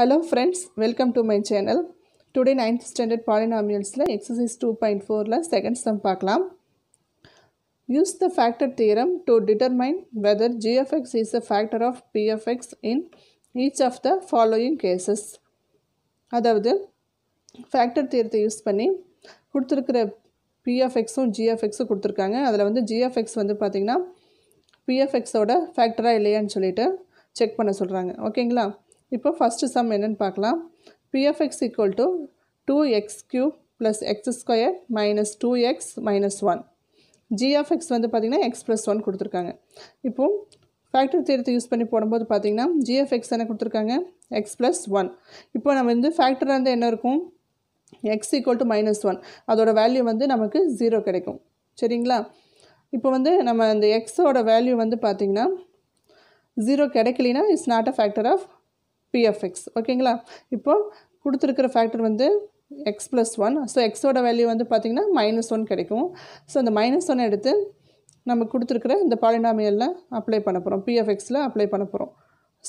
hello friends welcome to my channel today ninth standard பாலினாமியல்ஸில் exercise two point ஃபோரில் second sum பார்க்கலாம் use the factor theorem to determine whether g of x is a factor of p of x in each of the following cases அதாவது factor தியரத்தை use பண்ணி கொடுத்துருக்கிற பிஎஃப்எக்ஸும் ஜிஎஃப்எக்ஸும் கொடுத்துருக்காங்க அதில் வந்து ஜிஎஃப்எக்ஸ் வந்து பார்த்திங்கன்னா பிஎஃப்எக்ஸோட ஃபேக்டராக இல்லையான்னு சொல்லிட்டு செக் பண்ண சொல்கிறாங்க ஓகேங்களா இப்போ ஃபஸ்ட்டு சம் என்னென்னு பார்க்கலாம் p of x equal to two x cube plus x square minus two x minus one g of x வந்து பார்த்திங்கன்னா எக்ஸ் ப்ளஸ் ஒன் கொடுத்துருக்காங்க இப்போது ஃபேக்டர் தேர்த்தை யூஸ் பண்ணி போடும்போது பார்த்திங்கன்னா ஜிஎஃப்எக்ஸ் என்ன கொடுத்துருக்காங்க எக்ஸ் ப்ளஸ் ஒன் இப்போ நம்ம வந்து ஃபேக்டர் வந்து என்ன இருக்கும் x equal to minus one அதோட வேல்யூ வந்து நமக்கு ஜீரோ கிடைக்கும் சரிங்களா இப்போ வந்து நம்ம அந்த எக்ஸோட வேல்யூ வந்து பார்த்திங்கன்னா ஜீரோ கிடைக்கலினா it's not a factor of p of x ஓகேங்களா இப்போது கொடுத்துருக்கிற ஃபேக்டர் வந்து எக்ஸ் ப்ளஸ் ஒன் ஸோ எக்ஸோட வேல்யூ வந்து பார்த்திங்கன்னா மைனஸ் ஒன் கிடைக்கும் ஸோ அந்த மைனஸ் ஒன் எடுத்து நம்ம கொடுத்துருக்குற இந்த பாலினாமியலில் அப்ளை பண்ண போகிறோம் பிஎஃப்எக்ஸில் அப்ளை பண்ண போகிறோம்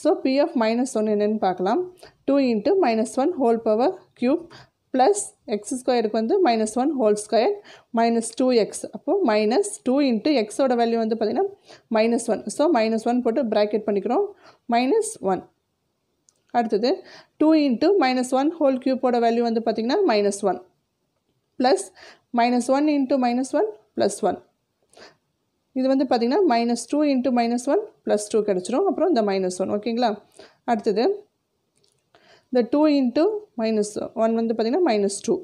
ஸோ பிஎஃப் மைனஸ் ஒன் என்னென்னு பார்க்கலாம் two into minus one whole power cube plus x ஸ்கொயருக்கு வந்து minus one whole square minus two x அப்போது மைனஸ் டூ இன்ட்டு எக்ஸோட வேல்யூ வந்து பார்த்திங்கன்னா minus one so minus one போட்டு ப்ராக்கெட் பண்ணிக்கிறோம் மைனஸ் ஒன் அடுத்தது two into minus one whole க்யூப்போட வேல்யூ வந்து பார்த்திங்கன்னா minus one plus minus one into minus one plus one இது வந்து பார்த்திங்கன்னா minus two into minus one plus two கிடச்சிரும் அப்புறம் இந்த மைனஸ் ஒன் ஓகேங்களா அடுத்தது இந்த டூ இன்ட்டு மைனஸ் ஒன் வந்து பார்த்திங்கன்னா minus two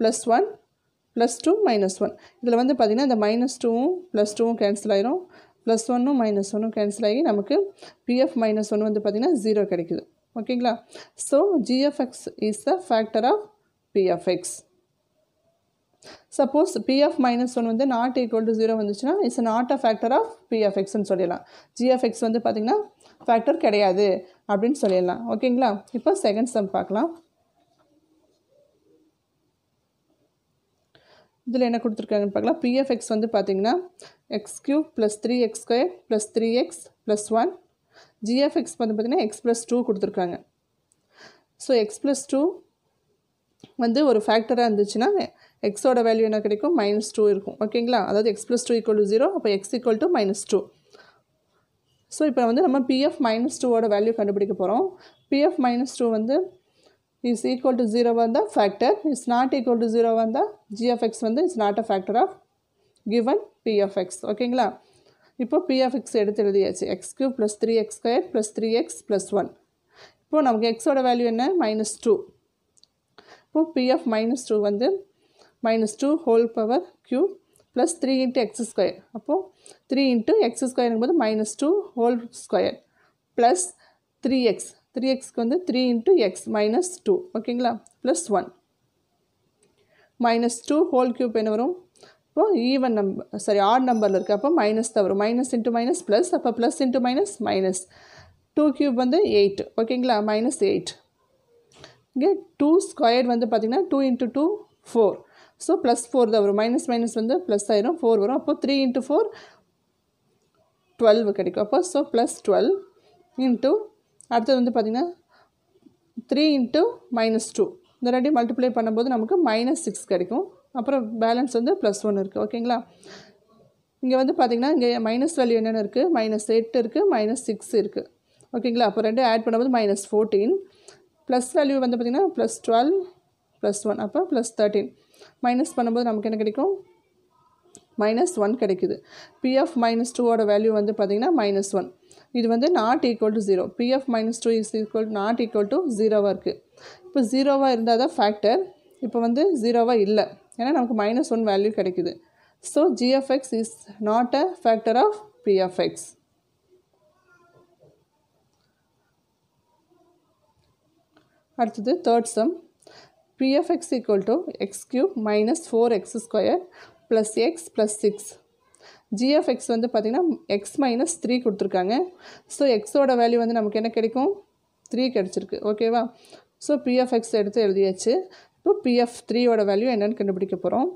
plus one plus two minus one இதில் வந்து பார்த்திங்கன்னா இந்த மைனஸ் டூவும் ப்ளஸ் டூவும் கேன்சல் ஆயிரும் ப்ளஸ் ஒன்னும் மைனஸ் ஒன்னும் கேன்சல் ஆகி நமக்கு பிஎஃப் மைனஸ் ஒன் வந்து பார்த்திங்கன்னா ஜீரோ கிடைக்குது ஓகேங்களா so GFX is the factor of p of x suppose p of minus one வந்து நாட் ஈக்குவல் டு ஜீரோ வந்துச்சுன்னா it's not a factor of பிஎஃப்எக்ஸ்னு சொல்லிடலாம் ஜிஎஃப்எக்ஸ் வந்து பார்த்திங்கன்னா ஃபேக்டர் கிடையாது அப்படின்னு சொல்லிடலாம் ஓகேங்களா இப்போ செகண்ட் சம் பார்க்கலாம் இதில் என்ன கொடுத்துருக்காங்கன்னு பார்க்கலாம் பிஎஃப்எக்ஸ் வந்து பார்த்திங்கன்னா x cube plus three x square plus three x plus one g of x வந்து பார்த்திங்கன்னா எக்ஸ் ப்ளஸ் டூ கொடுத்துருக்காங்க ஸோ எக்ஸ் ப்ளஸ் டூ வந்து ஒரு ஃபேக்டராக இருந்துச்சுன்னா எக்ஸோட வேல்யூ என்ன கிடைக்கும் மைனஸ் டூ இருக்கும் ஓகேங்களா அதாவது x plus two equal to zero அப்போ x equal to minus two so இப்போ வந்து நம்ம பிஎஃப் மைனஸ் டூவோட வேல்யூ கண்டுபிடிக்க போகிறோம் பிஎஃப் மைனஸ் டூ வந்து இஸ் ஈக்குவல் டு ஜீரோவாக இருந்தால் factor is not equal to ஜீரோவாக இருந்தால் ஜிஎஃப்எக்ஸ் வந்து it's not a factor of given p of x ஓகேங்களா இப்போ பி ஆஃப் எக்ஸ் எடுத்து எழுதியாச்சு x cube plus three x square plus three x plus one இப்போது நமக்கு எக்ஸோட வேல்யூ என்ன மைனஸ் டூ இப்போது பி ஆஃப் மைனஸ் டூ வந்து minus two whole power Q plus three into X square அப்போது three into X ஸ்கொயருங்கும்போது minus two whole square plus three X three எக்ஸ்க்கு வந்து three into X minus two ஓகேங்களா plus one minus two whole cube என்ன வரும் இப்போது even number sorry add நம்பரில் இருக்குது அப்போ மைனஸ் தான் வரும் மைனஸ் இன்ட்டு மைனஸ் ப்ளஸ் அப்போ plus into minus minus two cube வந்து எயிட் ஓகேங்களா மைனஸ் எயிட் இங்கே டூ ஸ்கொயர் வந்து பார்த்திங்கன்னா two into two four so plus four தான் வரும் மைனஸ் மைனஸ் வந்து ப்ளஸ் ஆயிரும் ஃபோர் வரும் அப்போது த்ரீ இன்ட்டு ஃபோர் டுவெல் கிடைக்கும் அப்போ ஸோ ப்ளஸ் டுவெல் இன்ட்டு அடுத்தது வந்து பார்த்திங்கன்னா த்ரீ இன்ட்டு மைனஸ் டூ இந்த ரெண்டையும் மல்டிப்ளை பண்ணும்போது நமக்கு மைனஸ் சிக்ஸ் கிடைக்கும் அப்புறம் பேலன்ஸ் வந்து ப்ளஸ் ஒன் இருக்குது ஓகேங்களா இங்கே வந்து பார்த்திங்கன்னா இங்கே மைனஸ் வேல்யூ என்னென்ன இருக்குது மைனஸ் எட்டு இருக்குது மைனஸ் சிக்ஸ் இருக்குது ஓகேங்களா அப்போ ரெண்டு ஆட் பண்ணும்போது மைனஸ் ஃபோர்டீன் ப்ளஸ் வேல்யூ வந்து பார்த்திங்கன்னா ப்ளஸ் டுவெல் ப்ளஸ் ஒன் அப்போ ப்ளஸ் தேர்ட்டீன் மைனஸ் பண்ணும்போது நமக்கு என்ன கிடைக்கும் மைனஸ் ஒன் கிடைக்குது பிஎஃப் மைனஸ் டூவோட வேல்யூ வந்து பார்த்திங்கன்னா மைனஸ் ஒன் இது வந்து not equal to zero PF minus two is equal not equal to ஜீரோவாக இருக்குது இப்போ ஜீரோவாக இருந்தால் தான் ஃபேக்டர் இப்போ வந்து ஜீரோவாக இல்லை ஏன்னா நமக்கு மைனஸ் ஒன் வேல்யூ கிடைக்குது so GFX is not a factor of PFX அடுத்தது third sum PFX equal to x cube minus four x square plus x plus six GFX வந்து பார்த்திங்கன்னா எக்ஸ் மைனஸ் த்ரீ கொடுத்துருக்காங்க ஸோ எக்ஸோட value வந்து நமக்கு என்ன கிடைக்கும் த்ரீ கிடச்சிருக்கு ஓகேவா ஸோ பிஎஃப்எக்ஸ் எடுத்து எழுதியாச்சு இப்போ பிஎஃப் த்ரீயோட வேல்யூ என்னென்னு கண்டுபிடிக்க போகிறோம்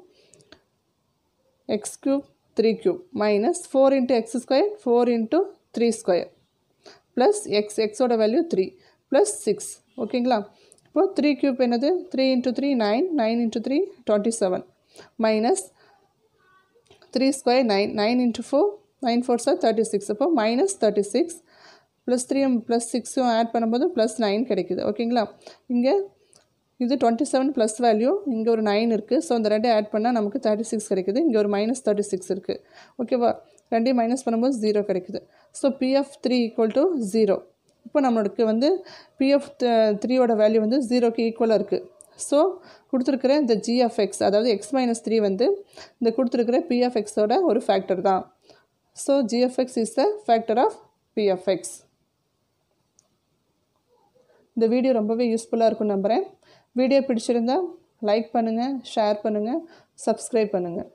x cube three cube minus four into X square four into three square plus x எக்ஸோட வேல்யூ த்ரீ ப்ளஸ் சிக்ஸ் ஓகேங்களா இப்போது த்ரீ க்யூப் என்னது three into three nine nine into three twenty seven minus three square nine nine into four nine four sir thirty six அப்போ minus thirty six plus த்ரீயும் plus சிக்ஸும் add பண்ணும்போது plus nine கிடைக்குது ஓகேங்களா இங்கே இது twenty seven plus value இங்கே ஒரு நைன் இருக்குது ஸோ இந்த ரெண்டு ஆட் பண்ணால் நமக்கு தேர்ட்டி சிக்ஸ் கிடைக்குது இங்கே ஒரு மைனஸ் தேர்ட்டி சிக்ஸ் இருக்குது ஓகேவா ரெண்டையும் மைனஸ் பண்ணும்போது ஜீரோ கிடைக்குது so PF three equal to zero இப்போ நம்மளுக்கு வந்து பிஎஃப் த்ரீயோட வேல்யூ வந்து ஜீரோக்கு ஈக்குவலாக இருக்குது ஸோ கொடுத்துருக்குற இந்த ஜிஎஃப்எக்ஸ் அதாவது எக்ஸ் மைனஸ் த்ரீ வந்து இந்த கொடுத்துருக்குற பிஎஃப்எக்ஸோட ஒரு ஃபேக்டர் தான் so GFX is the factor of PFX இந்த வீடியோ ரொம்பவே யூஸ்ஃபுல்லாக இருக்கும் நம்புகிறேன் வீடியோ பிடிச்சிருந்தால் லைக் பண்ணுங்கள் ஷேர் பண்ணுங்கள் சப்ஸ்கிரைப் பண்ணுங்கள்